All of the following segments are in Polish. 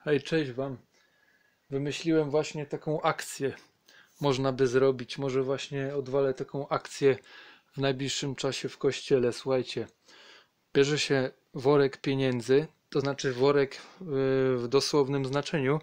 Hej, cześć Wam. Wymyśliłem właśnie taką akcję. Można by zrobić. Może właśnie odwalę taką akcję w najbliższym czasie w kościele. Słuchajcie, bierze się worek pieniędzy, to znaczy worek y, w dosłownym znaczeniu,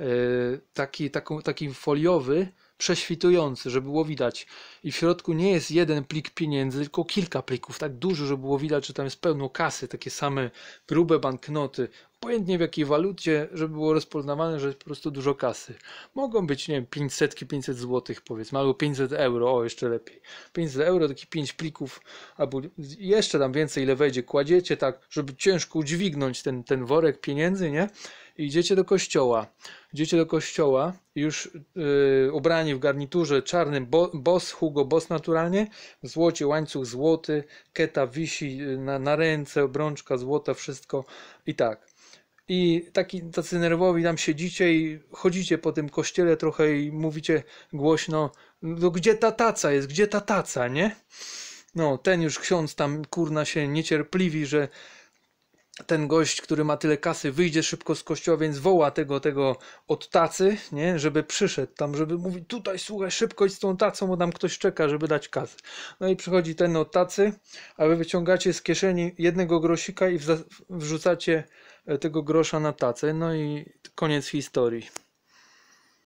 y, taki, taką, taki foliowy, prześwitujący, żeby było widać. I w środku nie jest jeden plik pieniędzy, tylko kilka plików, tak dużo, żeby było widać, że tam jest pełno kasy, takie same grube banknoty, pojętnie w jakiej walucie, żeby było rozpoznawane, że jest po prostu dużo kasy. Mogą być, nie wiem, 500, 500 zł powiedzmy, albo 500 euro, o jeszcze lepiej. 500 euro, takie 5 plików, albo jeszcze tam więcej, ile wejdzie, kładziecie tak, żeby ciężko udźwignąć ten, ten worek pieniędzy, nie? idziecie do kościoła, idziecie do kościoła, już yy, ubrani w garniturze czarnym, bo, boss, Hugo Boss naturalnie, w złocie, łańcuch złoty, keta wisi y, na, na ręce, obrączka złota, wszystko i tak. I taki, tacy nerwowi tam siedzicie i chodzicie po tym kościele trochę i mówicie głośno, no gdzie ta taca jest, gdzie ta taca, nie? No, ten już ksiądz tam kurna się niecierpliwi, że ten gość, który ma tyle kasy, wyjdzie szybko z kościoła, więc woła tego, tego od tacy, nie? żeby przyszedł tam, żeby mówić, tutaj słuchaj, szybko idź z tą tacą, bo tam ktoś czeka, żeby dać kasę. No i przychodzi ten od tacy, a wy wyciągacie z kieszeni jednego grosika i wrzucacie e, tego grosza na tacę, no i koniec historii.